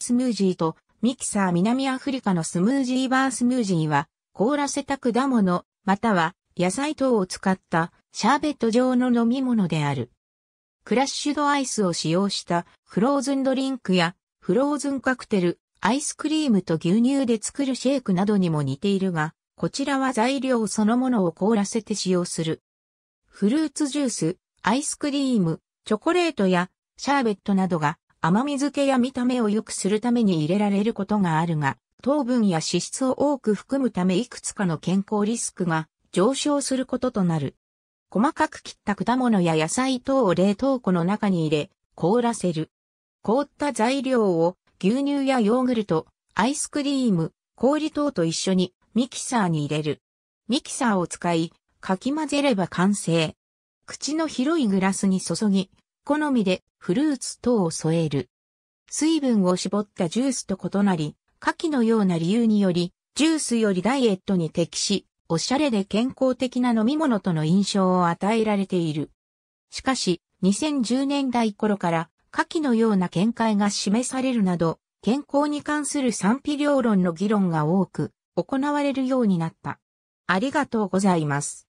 スムージーとミキサー南アフリカのスムージーバースムージーは凍らせた果物または野菜等を使ったシャーベット状の飲み物である。クラッシュドアイスを使用したフローズンドリンクやフローズンカクテル、アイスクリームと牛乳で作るシェイクなどにも似ているが、こちらは材料そのものを凍らせて使用する。フルーツジュース、アイスクリーム、チョコレートやシャーベットなどが甘み漬けや見た目を良くするために入れられることがあるが、糖分や脂質を多く含むためいくつかの健康リスクが上昇することとなる。細かく切った果物や野菜等を冷凍庫の中に入れ、凍らせる。凍った材料を牛乳やヨーグルト、アイスクリーム、氷等と一緒にミキサーに入れる。ミキサーを使い、かき混ぜれば完成。口の広いグラスに注ぎ、好みでフルーツ等を添える。水分を絞ったジュースと異なり、下記のような理由により、ジュースよりダイエットに適し、おしゃれで健康的な飲み物との印象を与えられている。しかし、2010年代頃から、下記のような見解が示されるなど、健康に関する賛否両論の議論が多く、行われるようになった。ありがとうございます。